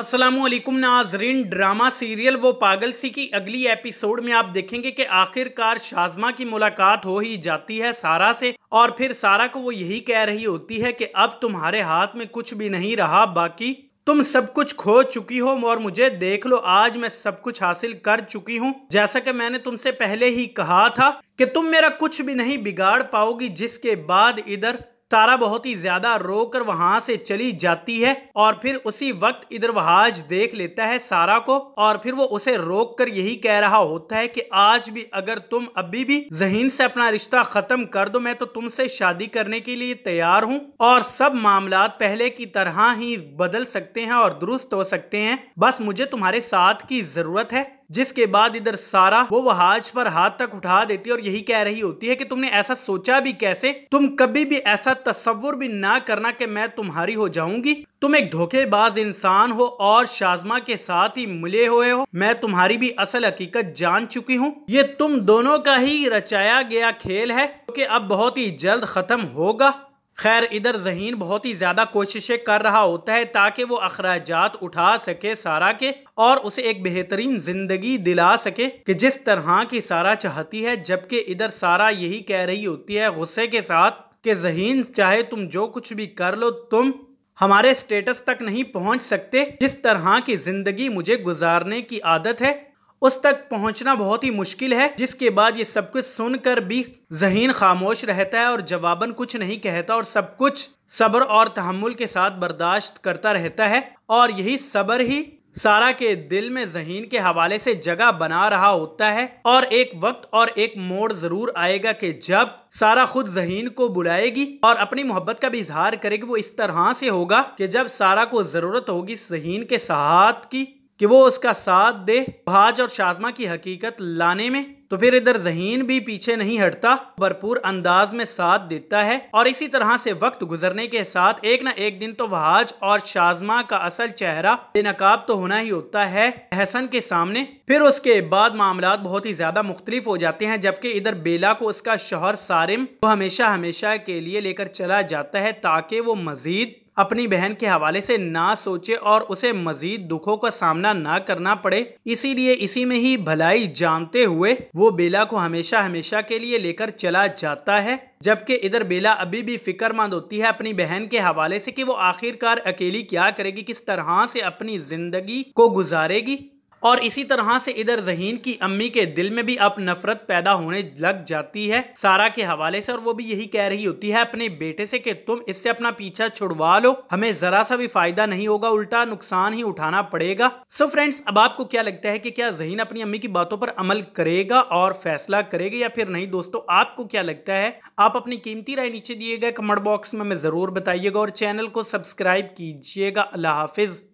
असलम नाजरीन drama serial वो पागल सी की अगली एपिसोड में आप देखेंगे कि आखिरकार शाजमा की मुलाकात हो ही जाती है सारा से और फिर सारा को वो यही कह रही होती है कि अब तुम्हारे हाथ में कुछ भी नहीं रहा बाकी तुम सब कुछ खो चुकी हो और मुझे देख लो आज मैं सब कुछ हासिल कर चुकी हूँ जैसा कि मैंने तुमसे पहले ही कहा था कि तुम मेरा कुछ भी नहीं बिगाड़ पाओगी जिसके बाद इधर तारा बहुत ही ज्यादा रोकर वहां से चली जाती है और फिर उसी वक्त इधर वहाज देख लेता है सारा को और फिर वो उसे रोक कर यही कह रहा होता है कि आज भी अगर तुम अभी भी जहीन से अपना रिश्ता खत्म कर दो मैं तो तुमसे शादी करने के लिए तैयार हूँ और सब मामला पहले की तरह ही बदल सकते हैं और दुरुस्त हो सकते हैं बस मुझे तुम्हारे साथ की जरूरत है जिसके बाद इधर सारा वो वहाज पर हाथ तक उठा देती है और यही कह रही होती है कि तुमने ऐसा सोचा भी कैसे तुम कभी भी ऐसा तस्वुर भी ना करना कि मैं तुम्हारी हो जाऊंगी तुम एक धोखेबाज इंसान हो और शाजमा के साथ ही मिले हुए हो मैं तुम्हारी भी असल हकीकत जान चुकी हूँ ये तुम दोनों का ही रचाया गया खेल है जो कि अब बहुत ही जल्द खत्म होगा खैर इधर जहीन बहुत ही ज़्यादा कोशिशें कर रहा होता है ताकि वो अखराज उठा सके सारा के और उसे एक बेहतरीन ज़िंदगी दिला सके कि जिस तरह की सारा चाहती है जबकि इधर सारा यही कह रही होती है गुस्से के साथ कि जहीन चाहे तुम जो कुछ भी कर लो तुम हमारे स्टेटस तक नहीं पहुंच सकते जिस तरह की ज़िंदगी मुझे गुजारने की आदत है उस तक पहुंचना बहुत ही मुश्किल है जिसके बाद ये सब कुछ सुनकर भी जहीन खामोश रहता है और जवाबन कुछ नहीं कहता और सब कुछ सब्र और तहमुल के साथ बर्दाश्त करता रहता है और यही सब्र ही सारा के दिल में जहीन के हवाले से जगह बना रहा होता है और एक वक्त और एक मोड़ जरूर आएगा कि जब सारा खुद जहीन को बुलाएगी और अपनी मोहब्बत का भी इजहार करेगी वो इस तरह से होगा कि जब सारा को जरूरत होगी जहीन के साथ की कि वो उसका साथ दे भाज और शाजमा की हकीकत लाने में तो फिर इधर जहीन भी पीछे नहीं हटता भरपूर अंदाज में साथ देता है और इसी तरह से वक्त गुजरने के साथ एक ना एक दिन तो वहाज और शाजमा का असल चेहरा बेनकाब तो होना ही होता है हसन के सामने फिर उसके बाद मामला बहुत ही ज्यादा मुख्तलिफ हो जाते हैं जबकि इधर बेला को उसका शोहर सारिम वो हमेशा हमेशा के लिए लेकर चला जाता है ताकि वो मजीद अपनी बहन के हवाले से ना सोचे और उसे मजीद दुखों का सामना ना करना पड़े इसीलिए इसी में ही भलाई जानते हुए वो बेला को हमेशा हमेशा के लिए लेकर चला जाता है जबकि इधर बेला अभी भी फिक्रमंद होती है अपनी बहन के हवाले से कि वो आखिरकार अकेली क्या करेगी किस तरह से अपनी जिंदगी को गुजारेगी और इसी तरह से इधर जहीन की अम्मी के दिल में भी अब नफरत पैदा होने लग जाती है सारा के हवाले से और वो भी यही कह रही होती है अपने बेटे से कि तुम इससे अपना पीछा छुड़वा लो हमें जरा सा भी फायदा नहीं होगा उल्टा नुकसान ही उठाना पड़ेगा सो so फ्रेंड्स अब आपको क्या लगता है कि क्या जहीन अपनी अम्मी की बातों पर अमल करेगा और फैसला करेगा या फिर नहीं दोस्तों आपको क्या लगता है आप अपनी कीमती राय नीचे दिएगा कमेंट बॉक्स में हमें जरूर बताइएगा और चैनल को सब्सक्राइब कीजिएगा अल्लाह हाफिज़